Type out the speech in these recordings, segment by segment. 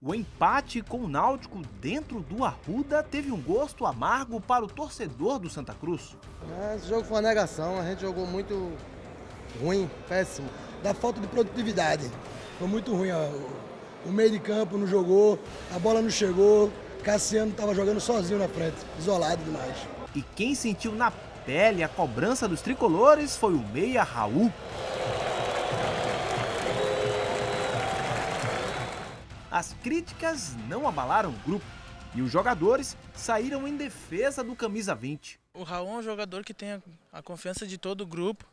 O empate com o Náutico dentro do Arruda teve um gosto amargo para o torcedor do Santa Cruz. É, esse jogo foi uma negação, a gente jogou muito ruim, péssimo. Da falta de produtividade. Foi muito ruim. Ó. O meio de campo não jogou, a bola não chegou, Cassiano estava jogando sozinho na frente, isolado demais. E quem sentiu na pele a cobrança dos tricolores foi o meia Raul as críticas não abalaram o grupo e os jogadores saíram em defesa do camisa 20. O Raul é um jogador que tem a confiança de todo o grupo.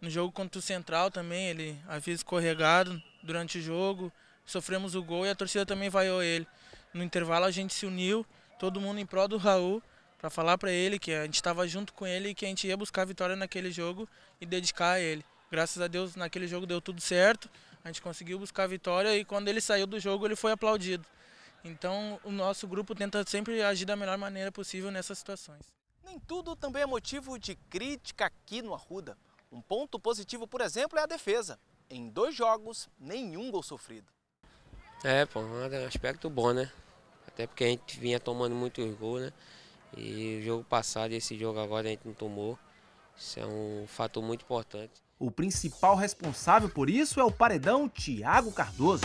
No jogo contra o Central também, ele havia escorregado durante o jogo, sofremos o gol e a torcida também vaiou ele. No intervalo a gente se uniu, todo mundo em prol do Raul, para falar para ele que a gente estava junto com ele e que a gente ia buscar a vitória naquele jogo e dedicar a ele. Graças a Deus naquele jogo deu tudo certo, a gente conseguiu buscar a vitória e quando ele saiu do jogo ele foi aplaudido. Então o nosso grupo tenta sempre agir da melhor maneira possível nessas situações. Nem tudo também é motivo de crítica aqui no Arruda. Um ponto positivo, por exemplo, é a defesa. Em dois jogos, nenhum gol sofrido. É, pô, é um aspecto bom, né? Até porque a gente vinha tomando muitos gols, né? E o jogo passado e esse jogo agora a gente não tomou. Isso é um fator muito importante. O principal responsável por isso é o paredão Tiago Cardoso.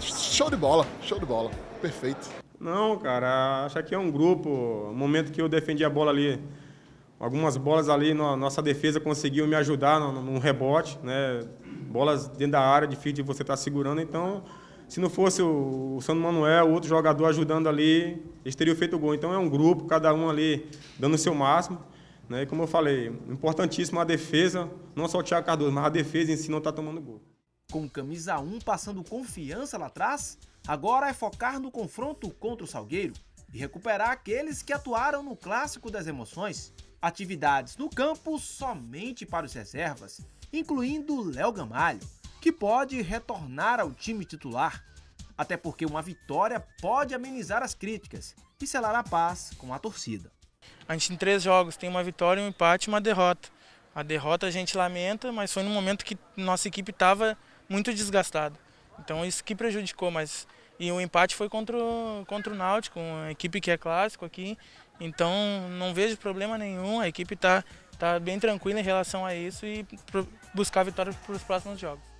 Show de bola, show de bola, perfeito. Não, cara, acho que é um grupo. O momento que eu defendi a bola ali, algumas bolas ali, nossa defesa conseguiu me ajudar num rebote, né? Bolas dentro da área, difícil de você estar tá segurando, então se não fosse o, o Sandro Manuel, outro jogador ajudando ali, eles teriam feito o gol. Então é um grupo, cada um ali dando o seu máximo. Né? E como eu falei, importantíssimo a defesa, não só o Thiago Cardoso, mas a defesa em si não está tomando gol. Com camisa 1 passando confiança lá atrás, agora é focar no confronto contra o Salgueiro e recuperar aqueles que atuaram no clássico das emoções. Atividades no campo somente para os reservas, incluindo Léo Gamalho, que pode retornar ao time titular. Até porque uma vitória pode amenizar as críticas e selar a paz com a torcida. A gente em três jogos tem uma vitória, um empate e uma derrota. A derrota a gente lamenta, mas foi num momento que nossa equipe estava muito desgastada. Então isso que prejudicou, mas e o empate foi contra o, contra o Náutico, uma equipe que é clássico aqui. Então não vejo problema nenhum, a equipe está tá bem tranquila em relação a isso e buscar vitória para os próximos jogos.